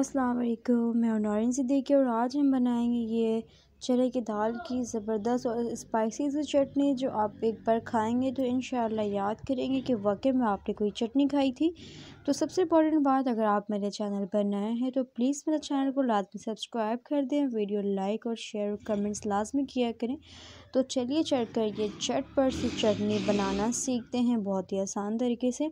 अस्सलाम वालेकुम मैं नौरिन सिद्दीकी और आज हम बनाएंगे ये चने की दाल की ज़बरदस्त और स्पाइसी सी चटनी जो आप एक बार खाएंगे तो इन याद करेंगे कि वाकई में आपने कोई चटनी खाई थी तो सबसे इम्पॉर्टेंट बात अगर आप मेरे चैनल पर नए हैं तो प्लीज़ मेरे चैनल को लाजमी सब्सक्राइब कर दें वीडियो लाइक और शेयर कमेंट्स लाजमी किया करें तो चलिए चढ़ कर ये चट पर सी चटनी बनाना सीखते हैं बहुत ही आसान तरीके से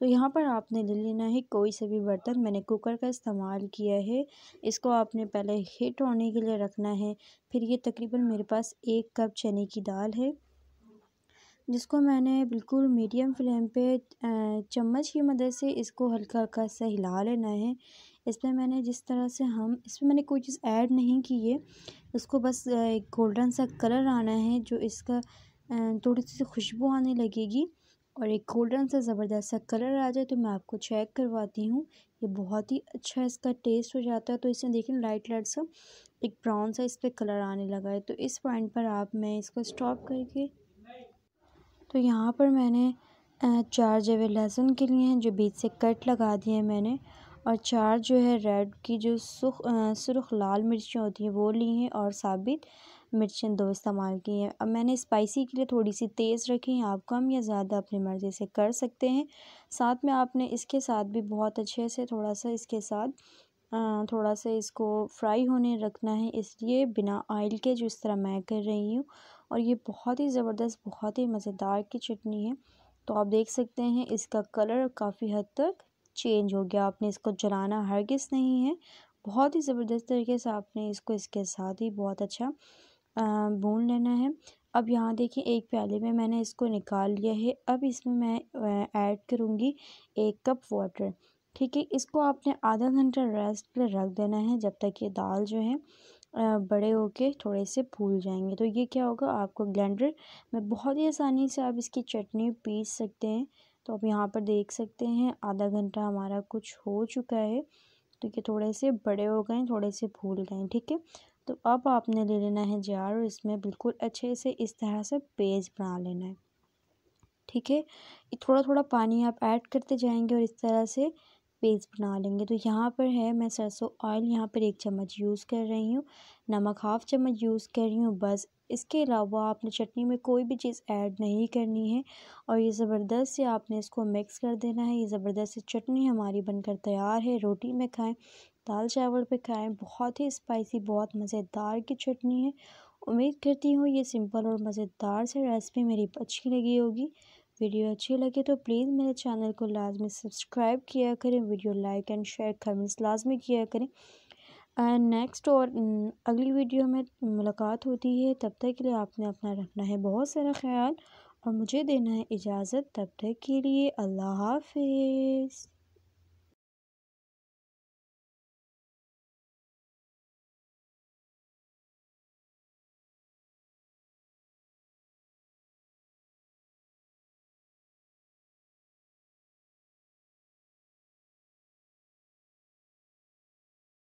तो यहाँ पर आपने ले लेना है कोई से भी बर्तन मैंने कुकर का इस्तेमाल किया है इसको आपने पहले हीट होने के लिए रखना है फिर ये तकरीबन मेरे पास एक कप चने की दाल है जिसको मैंने बिल्कुल मीडियम फ्लेम पे चम्मच की मदद से इसको हल्का हल्का सा हिला लेना है इसमें मैंने जिस तरह से हम इसमें मैंने कोई चीज़ ऐड नहीं की है उसको बस एक गोल्डन सा कलर आना है जो इसका थोड़ी सी खुशबू आने लगेगी और एक गोल्डन सा ज़बरदस्त सा कलर आ जाए तो मैं आपको चेक करवाती हूँ ये बहुत ही अच्छा इसका टेस्ट हो जाता है तो इसमें देखिए लाइट लाइट सा एक ब्राउन सा इस पर कलर आने लगा है तो इस पॉइंट पर आप मैं इसको स्टॉप करके तो यहाँ पर मैंने चार जवे लहसुन के लिए हैं जो बीच से कट लगा दिए मैंने और चार जो है रेड की जो सुख सुरख लाल मिर्चें होती हैं वो ली हैं और साबित मिर्चें दो इस्तेमाल की हैं अब मैंने स्पाइसी के लिए थोड़ी सी तेज़ रखी हैं आप कम या ज़्यादा अपनी मर्ज़ी से कर सकते हैं साथ में आपने इसके साथ भी बहुत अच्छे से थोड़ा सा इसके साथ थोड़ा सा इसको फ्राई होने रखना है इसलिए बिना ऑयल के जो इस तरह मैं कर रही हूँ और ये बहुत ही ज़बरदस्त बहुत ही मज़ेदार की चटनी है तो आप देख सकते हैं इसका कलर काफ़ी हद तक चेंज हो गया आपने इसको जलाना किस नहीं है बहुत ही ज़बरदस्त तरीके से आपने इसको इसके साथ ही बहुत अच्छा भून लेना है अब यहाँ देखिए एक प्याले में मैंने इसको निकाल लिया है अब इसमें मैं ऐड करूँगी एक कप वाटर ठीक है इसको आपने आधा घंटा रेस्ट पर रख देना है जब तक ये दाल जो है बड़े होके थोड़े से फूल जाएंगे तो ये क्या होगा आपको ग्लैंडर में बहुत ही आसानी से आप इसकी चटनी पीस सकते हैं तो आप यहाँ पर देख सकते हैं आधा घंटा हमारा कुछ हो चुका है तो ये थोड़े से बड़े हो गए थोड़े से भूल गए ठीक है तो अब आपने ले लेना है जार और इसमें बिल्कुल अच्छे से इस तरह से पेज बना लेना है ठीक है थोड़ा थोड़ा पानी आप ऐड करते जाएंगे और इस तरह से पेस्ट बना लेंगे तो यहाँ पर है मैं सरसों ऑयल यहाँ पर एक चम्मच यूज़ कर रही हूँ नमक हाफ़ चम्मच यूज़ कर रही हूँ बस इसके अलावा आपने चटनी में कोई भी चीज़ ऐड नहीं करनी है और ये ज़बरदस्त से आपने इसको मिक्स कर देना है ये ज़बरदस्त से चटनी हमारी बनकर तैयार है रोटी में खाएं दाल चावल पे खाएं बहुत ही स्पाइसी बहुत मज़ेदार की चटनी है उम्मीद करती हूँ ये सिंपल और मज़ेदार से रेसिपी मेरी अच्छी लगी होगी वीडियो अच्छी लगे तो प्लीज़ मेरे चैनल को लाजमी सब्सक्राइब किया करें video like and share comments लाजमी किया करें एंड नेक्स्ट और अगली वीडियो में मुलाकात होती है तब तक के लिए आपने अपना रखना है बहुत सारा ख्याल और मुझे देना है इजाज़त तब तक के लिए अल्लाह हाफिज़